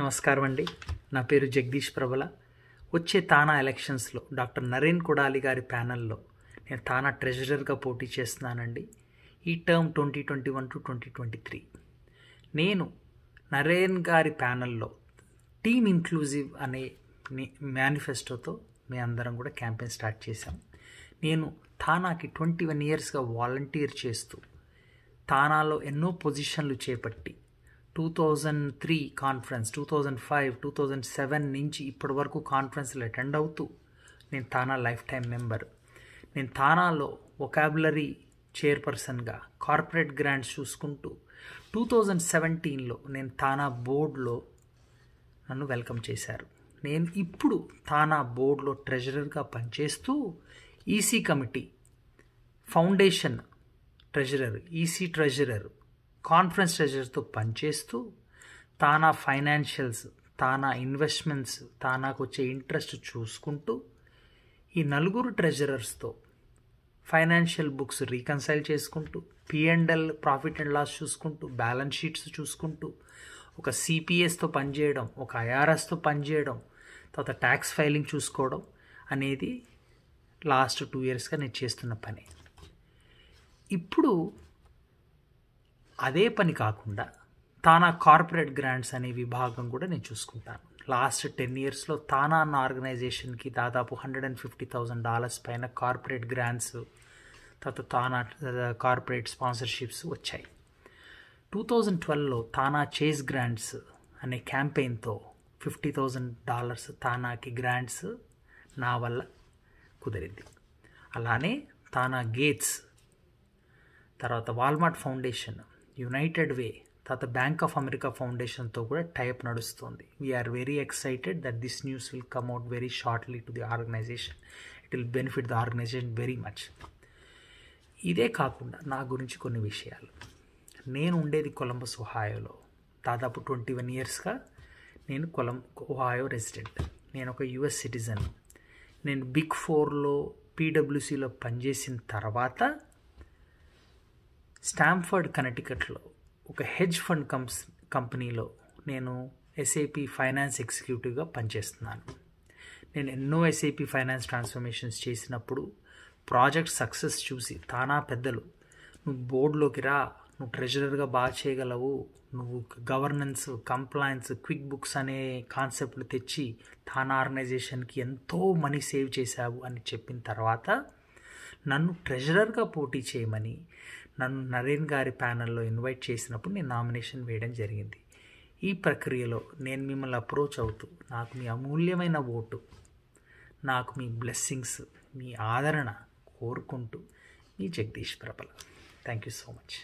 నమస్కారం అండి నా పేరు జగదీష్ ప్రభల వచ్చే తానా ఎలక్షన్స్లో డాక్టర్ నరేన్ కుడాలి గారి ప్యానల్లో నేను తానా ట్రెజరర్గా పోటీ చేస్తున్నానండి ఈ term twenty twenty one two twenty twenty three నేను నరేన్ గారి ప్యానల్లో టీమ్ ఇంక్లూజివ్ అనే మేనిఫెస్టోతో మీ అందరం కూడా క్యాంపెయిన్ స్టార్ట్ చేశాం నేను తానాకి ట్వంటీ వన్ ఇయర్స్గా వాలంటీర్ చేస్తూ తానాలో ఎన్నో పొజిషన్లు చేపట్టి two thousand three conference two thousand five two thousand seven నుంచి ఇప్పటి వరకు కాన్ఫరెన్స్లు అటెండ్ అవుతూ నేను తానా లైఫ్ టైం మెంబర్ నేను తానాలో ఒకాబులరీ చైర్పర్సన్గా కార్పొరేట్ గ్రాంట్స్ చూసుకుంటూ టూ థౌజండ్ సెవెంటీన్లో నేను తానా బోర్డులో నన్ను వెల్కమ్ చేశారు నేను ఇప్పుడు తానా బోర్డులో ట్రెజరర్గా పనిచేస్తూ EC committee foundation treasurer EC treasurer conference ట్రెజర్తో పనిచేస్తూ తానా ఫైనాన్షియల్స్ తానా ఇన్వెస్ట్మెంట్స్ తానాకు వచ్చే ఇంట్రెస్ట్ చూసుకుంటూ ఈ నలుగురు ట్రెజరర్స్తో ఫైనాన్షియల్ బుక్స్ రీకన్సైల్ చేసుకుంటూ పిఎండ్ఎల్ ప్రాఫిట్ అండ్ లాస్ చూసుకుంటూ బ్యాలెన్స్ షీట్స్ చూసుకుంటూ ఒక సిపిఎస్తో పనిచేయడం ఒక ఐఆర్ఎస్తో పనిచేయడం తర్వాత ట్యాక్స్ ఫైలింగ్ చూసుకోవడం అనేది లాస్ట్ టూ ఇయర్స్గా నేను చేస్తున్న పని ఇప్పుడు అదే పని కాకుండా తానా కార్పొరేట్ గ్రాంట్స్ అనే విభాగం కూడా నేను చూసుకుంటాను లాస్ట్ టెన్ ఇయర్స్లో తానా అన్న ఆర్గనైజేషన్కి దాదాపు hundred and fifty thousand dollars పైన కార్పొరేట్ గ్రాంట్స్ తర్వాత తానా కార్పొరేట్ స్పాన్సర్షిప్స్ వచ్చాయి టూ థౌజండ్ ట్వెల్వ్లో తానా చేస్ గ్రాంట్స్ అనే క్యాంపెయిన్తో ఫిఫ్టీ థౌజండ్ డాలర్స్ తానాకి గ్రాంట్స్ నా వల్ల కుదిరింది అలానే తానా గేట్స్ తర్వాత వాల్మార్ట్ ఫౌండేషన్ యునైటెడ్ వే తర్వాత బ్యాంక్ ఆఫ్ అమెరికా ఫౌండేషన్తో కూడా టైప్ నడుస్తుంది we're very excited that this news will come out very shortly to the organization it will benefit the organization very much ఇదే కాకుండా నా గురించి కొన్ని విషయాలు నేను ఉండేది కొలంబస్ ఒహాయోలో దాదాపు ట్వంటీ వన్ ఇయర్స్గా నేను కొలం ఒహాయో రెసిడెంట్ నేను ఒక యుఎస్ సిటిజన్ నేను బిగ్ ఫోర్లో పీడబ్ల్యూసీలో పనిచేసిన తర్వాత స్టాంఫర్డ్ కనెక్టికట్లో ఒక హెడ్జ్ ఫండ్ కంప్స్ కంపెనీలో నేను ఎస్ఏపి ఫైనాన్స్ ఎగ్జిక్యూటివ్గా పనిచేస్తున్నాను నేను ఎన్నో ఎస్ఏపి ఫైనాన్స్ ట్రాన్స్ఫర్మేషన్స్ చేసినప్పుడు ప్రాజెక్ట్ సక్సెస్ చూసి తానా పెద్దలు నువ్వు బోర్డులోకి రా నువ్వు ట్రెజరర్గా బాగా చేయగలవు నువ్వు గవర్నెన్స్ కంప్లైన్స్ క్విక్ బుక్స్ అనే కాన్సెప్ట్లు తెచ్చి తానా ఆర్గనైజేషన్కి ఎంతో మనీ సేవ్ చేశావు అని చెప్పిన తర్వాత నన్ను ట్రెజరర్గా పోటీ చేయమని నన్ను నరేన్ గారి ప్యానల్లో ఇన్వైట్ చేసినప్పుడు నేను నామినేషన్ వేయడం జరిగింది ఈ ప్రక్రియలో నేను మిమ్మల్ని అప్రోచ్ అవుతూ నాకు మీ అమూల్యమైన ఓటు నాకు మీ బ్లెస్సింగ్స్ మీ ఆదరణ కోరుకుంటూ మీ జగదీష్ ప్రబల థ్యాంక్ యూ సో మచ్